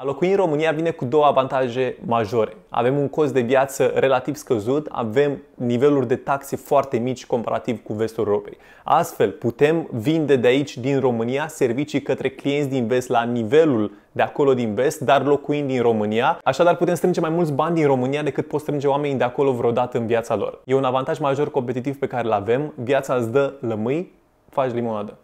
A locui în România vine cu două avantaje majore. Avem un cost de viață relativ scăzut, avem niveluri de taxe foarte mici comparativ cu vestul Europei. Astfel, putem vinde de aici din România servicii către clienți din vest la nivelul de acolo din vest, dar locuind din România. Așadar putem strânge mai mulți bani din România decât pot strânge oamenii de acolo vreodată în viața lor. E un avantaj major competitiv pe care îl avem. Viața îți dă lămâi, faci limonadă.